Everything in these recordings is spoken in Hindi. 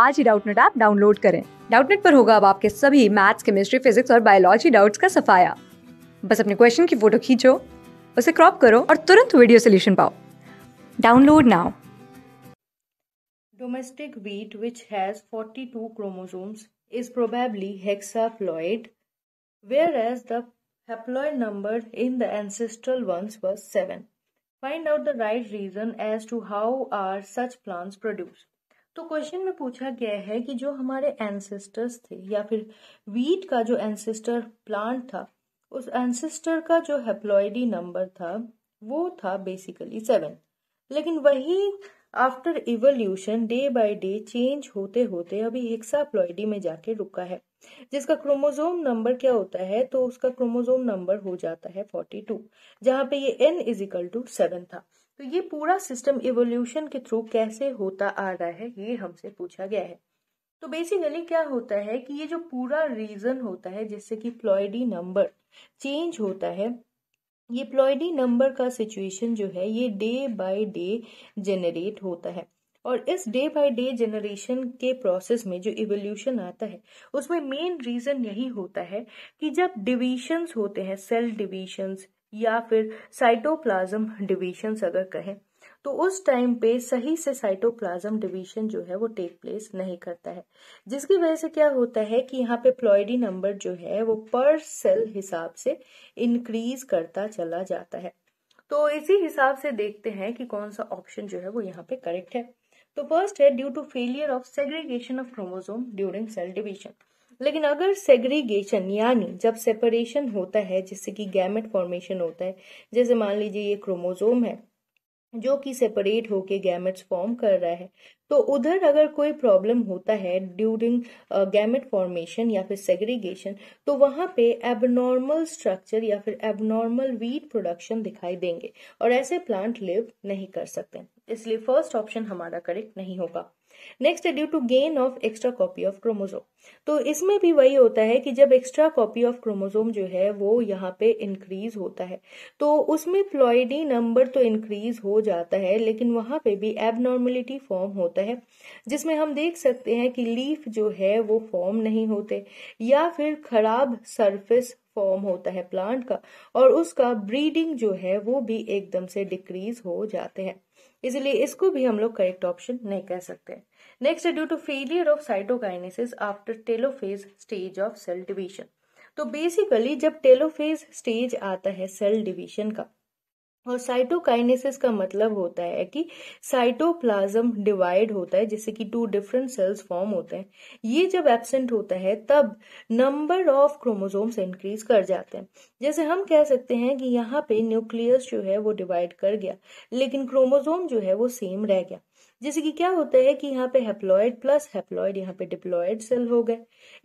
आज ही डाउटनेट ऐप डाउनलोड करें डाउटनेट पर होगा अब आपके सभी मैथ्स केमिस्ट्री फिजिक्स और बायोलॉजी डाउट्स का सफाया बस अपने क्वेश्चन की फोटो खींचो उसे क्रॉप करो और तुरंत वीडियो सोल्यूशन पाओ download now domestic wheat which has 42 chromosomes is probably hexaploid whereas the number in the ancestral ones was find out the right reason as to how are such plant produced तो क्वेश्चन में पूछा गया है कि जो हमारे एंसेस्टर्स थे या फिर वीट का जो एंसेस्टर प्लांट था उस एंसेस्टर का जो हेप्लॉयडी नंबर था वो था बेसिकली सेवन लेकिन वही after evolution day by day change होते होते अभी हेक्साप्लॉयडी में जाके रुका है जिसका क्रोमोजोम नंबर क्या होता है तो उसका क्रोमोजोम नंबर हो जाता है 42 जहां पे ये n is equal to seven था तो ये पूरा सिस्टम इवोल्यूशन के थ्रू कैसे होता आ रहा है ये हमसे पूछा गया है तो बेसिकली क्या होता है कि ये जो पूरा रीजन होता है जिससे कि प्लॉयडी नंबर चेंज होता है ये प्लॉयडी नंबर का सिचुएशन जो है ये डे बाय डे जनरेट होता है और इस डे बाय डे जनरेशन के प्रोसेस में जो इवोल्यूशन आता है उसमें मेन रीजन यही होता है कि जब डिविशंस होते हैं सेल डिविशंस या फिर साइटोप्लाज्म डिविशंस अगर कहें तो उस टाइम पे सही से साइटोप्लाज्म डिवीजन जो है वो टेक प्लेस नहीं करता है जिसकी वजह से क्या होता है कि यहाँ पे प्लॉयडी नंबर जो है वो पर सेल हिसाब से इंक्रीज करता चला जाता है तो इसी हिसाब से देखते हैं कि कौन सा ऑप्शन जो है वो यहाँ पे करेक्ट है तो फर्स्ट है due to failure of segregation of chromosome during cell division लेकिन अगर सेग्रीगेशन यानी जब सेपरेशन होता है जिससे कि गैमेट फॉर्मेशन होता है जैसे मान लीजिए ये क्रोमोजोम है जो कि सेपरेट होके गैमेट्स फॉर्म कर रहा है तो उधर अगर कोई प्रॉब्लम होता है ड्यूरिंग गैमेट फॉर्मेशन या फिर सेग्रीगेशन तो वहां पे एबनॉर्मल स्ट्रक्चर या फिर एबनॉर्मल वीट प्रोडक्शन दिखाई देंगे और ऐसे प्लांट लिव नहीं कर सकते इसलिए फर्स्ट ऑप्शन हमारा करेक्ट नहीं होगा नेक्स्ट है due to gain of extra copy of chromosome तो इसमें भी वही होता है कि जब एक्स्ट्रा कॉपी ऑफ क्रोमोजोम जो है वो यहाँ पे इंक्रीज होता है तो उसमें फ्लॉइडी नंबर तो इंक्रीज हो जाता है लेकिन वहां पे भी एबनॉर्मलिटी फॉर्म होता है जिसमें हम देख सकते हैं कि लीफ जो है वो फॉर्म नहीं होते या फिर खराब सरफेस फॉर्म होता है प्लांट का और उसका ब्रीडिंग जो है वो भी एकदम से डिक्रीज हो जाते हैं इसलिए इसको भी हम लोग करेक्ट ऑप्शन नहीं कह सकते next due to failure of cytokinesis after telophase stage of cell division तो बेसिकली जब टेलोफेज स्टेज आता है सेल डिवीजन का और साइटोकाइनेसिस का मतलब होता है कि साइटोप्लाज्म डिवाइड होता है जिससे कि टू डिफरेंट सेल्स फॉर्म होते हैं ये जब एब्सेंट होता है तब नंबर ऑफ क्रोमोसोम्स इंक्रीज कर जाते हैं जैसे हम कह सकते हैं कि यहाँ पे न्यूक्लियस जो है वो डिवाइड कर गया लेकिन क्रोमोसोम जो है वो सेम रह गया जैसे कि क्या होता है कि यहाँ पे हेप्लॉयड प्लस हेप्लॉयड यहाँ पे डिप्लॉयड सेल हो गए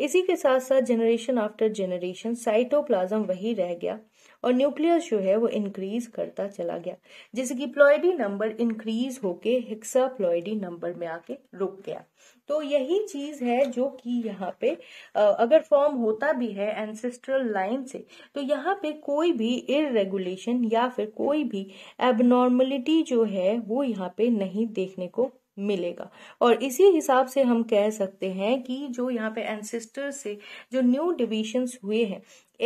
इसी के साथ साथ जनरेशन आफ्टर जनरेशन साइटोप्लाज्म वही रह गया और न्यूक्लियस जो है वो इंक्रीज करता चला गया जैसे कि प्लॉयडी नंबर इंक्रीज होके हिक्सा प्लॉयडी नंबर में आके रुक गया तो यही चीज है जो कि यहाँ पे अगर फॉर्म होता भी है एंसेस्ट्रल लाइन से तो यहाँ पे कोई भी इरेगुलेशन या फिर कोई भी एबनॉर्मलिटी जो है वो यहाँ पे नहीं देखने को मिलेगा और इसी हिसाब से हम कह सकते हैं कि जो यहाँ पे एंसिस्टर से जो न्यू डिविशन हुए हैं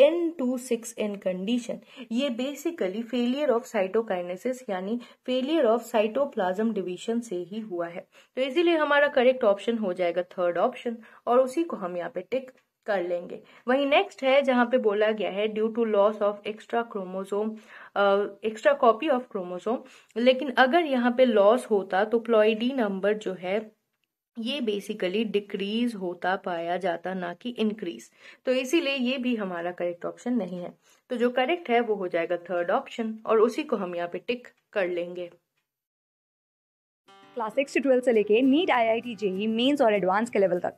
n two six n condition ये बेसिकली फेलियर ऑफ साइटोकाइनेसिस यानी फेलियर ऑफ साइटोप्लाज्म डिवीजन से ही हुआ है तो इसीलिए हमारा करेक्ट ऑप्शन हो जाएगा थर्ड ऑप्शन और उसी को हम यहाँ पे टिक कर लेंगे वहीं नेक्स्ट है जहां पे बोला गया है due to loss of extra chromosome extra copy of chromosome लेकिन अगर यहाँ पे लॉस होता तो प्लॉइडी नंबर जो है ये बेसिकली डिक्रीज होता पाया जाता ना कि इंक्रीज तो इसीलिए ये भी हमारा करेक्ट ऑप्शन नहीं है तो जो करेक्ट है वो हो जाएगा थर्ड ऑप्शन और उसी को हम यहाँ पे टिक कर लेंगे क्लास सिक्स से ट्वेल्थ से लेके NEET I I T JEE Mains और एडवांस के लेवल तक